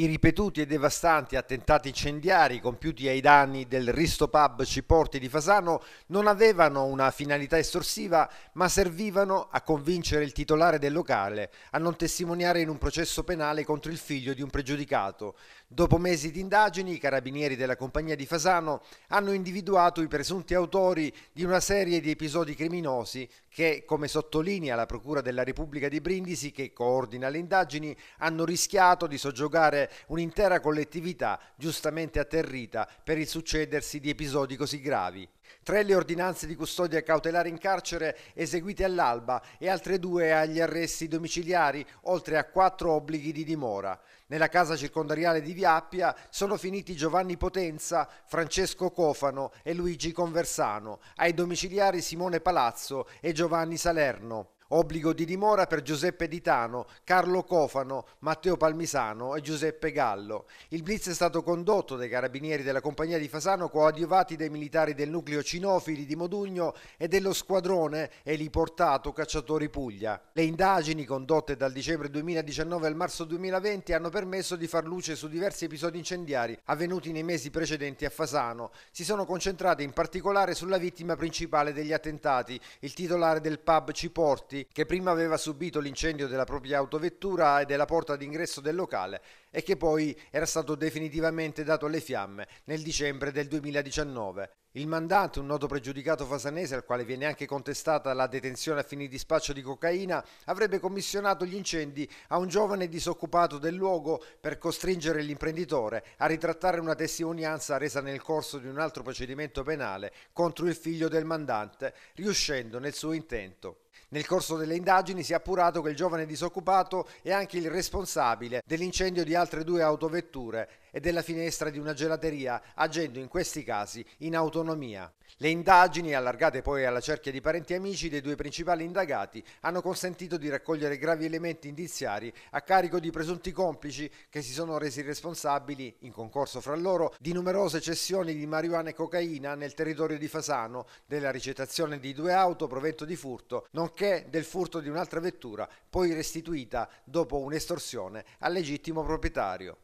I ripetuti e devastanti attentati incendiari compiuti ai danni del Risto Pub Ciporti di Fasano non avevano una finalità estorsiva, ma servivano a convincere il titolare del locale a non testimoniare in un processo penale contro il figlio di un pregiudicato. Dopo mesi di indagini, i carabinieri della compagnia di Fasano hanno individuato i presunti autori di una serie di episodi criminosi che, come sottolinea la Procura della Repubblica di Brindisi, che coordina le indagini, hanno rischiato di soggiogare un'intera collettività giustamente atterrita per il succedersi di episodi così gravi. Tre le ordinanze di custodia cautelare in carcere eseguite all'alba e altre due agli arresti domiciliari, oltre a quattro obblighi di dimora. Nella casa circondariale di Viappia sono finiti Giovanni Potenza, Francesco Cofano e Luigi Conversano, ai domiciliari Simone Palazzo e Giovanni Salerno obbligo di dimora per Giuseppe Ditano, Carlo Cofano, Matteo Palmisano e Giuseppe Gallo. Il blitz è stato condotto dai carabinieri della compagnia di Fasano coadiuvati dai militari del nucleo Cinofili di Modugno e dello squadrone eliportato Cacciatori Puglia. Le indagini condotte dal dicembre 2019 al marzo 2020 hanno permesso di far luce su diversi episodi incendiari avvenuti nei mesi precedenti a Fasano. Si sono concentrate in particolare sulla vittima principale degli attentati, il titolare del pub Ciporti Monti, che prima aveva subito l'incendio della propria autovettura e della porta d'ingresso del locale e che poi era stato definitivamente dato alle fiamme nel dicembre del 2019. Il mandante, un noto pregiudicato fasanese al quale viene anche contestata la detenzione a fini di spaccio di cocaina, avrebbe commissionato gli incendi a un giovane disoccupato del luogo per costringere l'imprenditore a ritrattare una testimonianza resa nel corso di un altro procedimento penale contro il figlio del mandante, riuscendo nel suo intento. Nel corso delle indagini si è appurato che il giovane disoccupato è anche il responsabile dell'incendio di altre due autovetture e della finestra di una gelateria, agendo in questi casi in autonomia. Le indagini, allargate poi alla cerchia di parenti e amici dei due principali indagati, hanno consentito di raccogliere gravi elementi indiziari a carico di presunti complici che si sono resi responsabili, in concorso fra loro, di numerose cessioni di marijuana e cocaina nel territorio di Fasano, della ricettazione di due auto provento di furto, nonché del furto di un'altra vettura, poi restituita dopo un'estorsione al legittimo proprietario.